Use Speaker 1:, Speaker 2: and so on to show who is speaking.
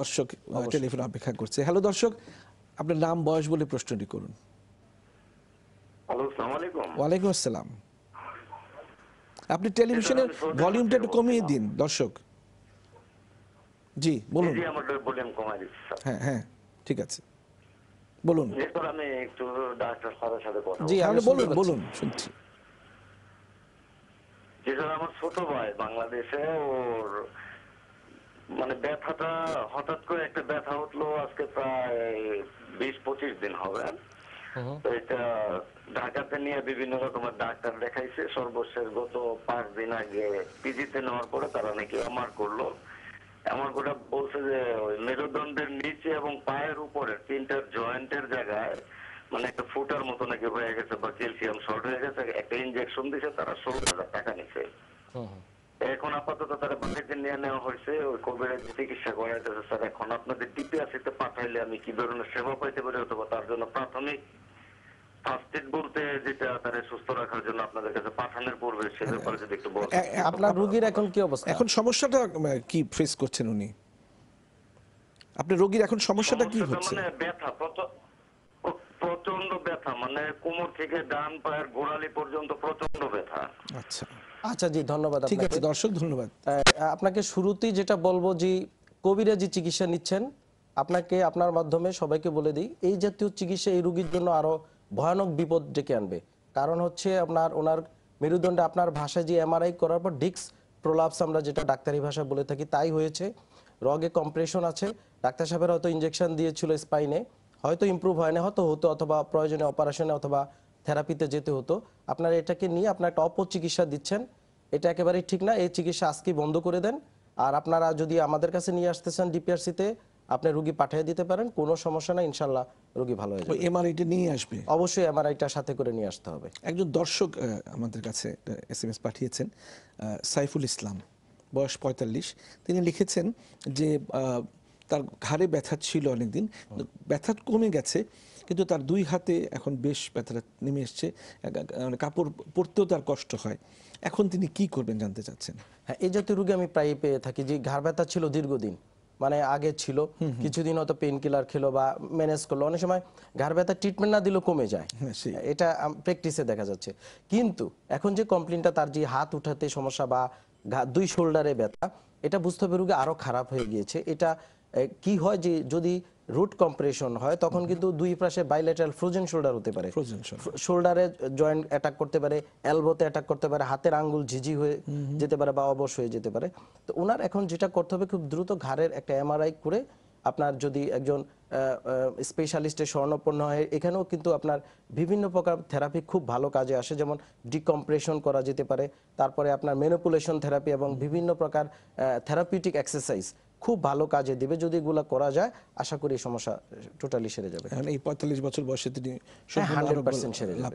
Speaker 1: দর্শক টেলিফোন অপেক্ষা করছে হ্যালো দর্শক আপনার নাম বয়স বলে প্রশ্নটি করুন ওয়ালাইকুম আসসালাম আপনি টেলিভিশনের ভলিউমটা একটু কমিয়ে হ্যাঁ। দিন দর্শক জি বলুন হ্যাঁ হ্যাঁ ঠিক আছে বলুন
Speaker 2: আমি একটু ডাক্তার সাথে কথা জি আপনি বলুন
Speaker 1: বলুন শুনছি
Speaker 2: আমার ছোট ভাই বাংলাদেশে ওর মানে ব্যথাটা হঠাৎ করে একটা ব্যথা উঠলো আজকে প্রায় বিশ পঁচিশ দিন হবে তো এটা ঢাকাতে নিয়ে বিভিন্ন রকমের ডাক্তার দেখাইছে সর্বশেষ গত পাঁচ দিন আগে পিজিতে নেওয়ার পরে তারা নাকি আমার করলো আমার গোটা বলছে যে ওই মেরুদণ্ডের নিচে এবং পায়ের উপরে তিনটা জয়েন্টের জায়গায় মানে একটা ফুটার মতো নাকি হয়ে গেছে বা ক্যালসিয়াম শর্ট হয়ে গেছে একটা ইনজেকশন দিছে তারা ষোলো হাজার টাকা নিছে এখন আপাতত তারা বাড়িতে নিয়ে নেওয়া হয়েছে ওই কোভিড চিকিৎসা করাইতেছে স্যার এখন আপনাদের ডিপিআরসিতে পাঠাইলে আমি কি ধরনের সেবা পাইতে পারি অথবা তার জন্য প্রাথমিক মানে প্রচন্ড ব্যথা
Speaker 1: মানে কোমর থেকে
Speaker 2: ডান পায়ের গোড়ালি পর্যন্ত প্রচন্ড ব্যথা
Speaker 3: আচ্ছা আচ্ছা জি ধন্যবাদ ঠিক আছে দর্শক ধন্যবাদ আপনাকে শুরুতেই যেটা বলবো যে কবিরা যে চিকিৎসা নিচ্ছেন আপনাকে আপনার মাধ্যমে সবাইকে বলে দিই এই জাতীয় চিকিৎসা এই রোগীর জন্য আরো ভয়ানক বিপদ ডেকে আনবে কারণ হচ্ছে আপনার ওনার মেরুদণ্ডে আপনার ভাষায় যে এমআরআই করার পর ডিক্স প্রলাপস আমরা যেটা ডাক্তারি ভাষা বলে থাকি তাই হয়েছে রগে কম্প্রেশন আছে ডাক্তার সাহেবের হয়তো ইঞ্জেকশন দিয়েছিল স্পাইনে হয়তো ইম্প্রুভ হয়নি হয়তো হতো অথবা প্রয়োজনে অপারেশনে অথবা থেরাপিতে যেতে হতো আপনারা এটাকে নিয়ে আপনার একটা অপচিকিৎসা দিচ্ছেন এটা একেবারেই ঠিক না এই চিকিৎসা আজকে বন্ধ করে দেন আর আপনারা যদি আমাদের কাছে নিয়ে আসতে চান ডিপিআরসিতে আপনি রুগী পাঠিয়ে দিতে পারেন কোনো সমস্যা না ইনশাল্লাহ রুগী ভালো হয়ে যাবে এমআরআইটা নিয়ে আসবে
Speaker 1: অবশ্যই এমআরআইটা সাথে করে নিয়ে আসতে হবে একজন দর্শক আমাদের কাছে এসএমএস পাঠিয়েছেন সাইফুল ইসলাম বয়স পঁয়তাল্লিশ তিনি লিখেছেন যে তার ঘাড়ে ব্যথা ছিল অনেকদিন ব্যথা কমে গেছে কিন্তু তার দুই হাতে এখন বেশ
Speaker 3: ব্যথাটা নেমে এসছে মানে কাপড় পরতেও তার কষ্ট হয় এখন তিনি কি করবেন জানতে চাচ্ছেন হ্যাঁ এই জাতীয় রোগী আমি প্রায় পেয়ে থাকি যে ঘাড় ব্যথা ছিল দীর্ঘদিন মানে আগে ছিল কিছুদিন হয়তো পেন কিলার খেলো বা ম্যানেজ করলো অনেক সময় ঘাড় ব্যথা ট্রিটমেন্ট না দিলেও কমে যায় হ্যাঁ, এটা প্র্যাকটিসে দেখা যাচ্ছে কিন্তু এখন যে কমপ্লেনটা তার যে হাত উঠাতে সমস্যা বা দুই শোল্ডারে ব্যথা এটা বুঝতে হবে রোগী আরও খারাপ হয়ে গিয়েছে এটা কি হয় যে যদি রুট কম্প্রেশন হয় তখন কিন্তু দুই পাশে বাইলেটারাল ফ্রোজেন শোল্ডার হতে পারে শোল্ডারে জয়েন্ট অ্যাটাক করতে পারে এলবোতে অ্যাটাক করতে পারে হাতের আঙ্গুল ঝিঝি হয়ে যেতে পারে বা অবশ হয়ে যেতে পারে তো ওনার এখন যেটা করতে হবে খুব দ্রুত ঘাড়ের একটা এমআরআই করে আপনার যদি একজন স্পেশালিস্টের স্বর্ণপন্ন হয় এখানেও কিন্তু আপনার বিভিন্ন প্রকার থেরাপি খুব ভালো কাজে আসে যেমন ডিকম্প্রেশন করা যেতে পারে তারপরে আপনার মেনুপুলেশন থেরাপি এবং বিভিন্ন প্রকার থেরাপিউটিক এক্সারসাইজ খুব ভালো কাজে দিবে যদি এগুলা করা যায় আশা করি সমস্যা টোটালি সেরে যাবে এই পঁয়তাল্লিশ বছর বয়সে তিনি হ্যাঁ, সেরে লাভ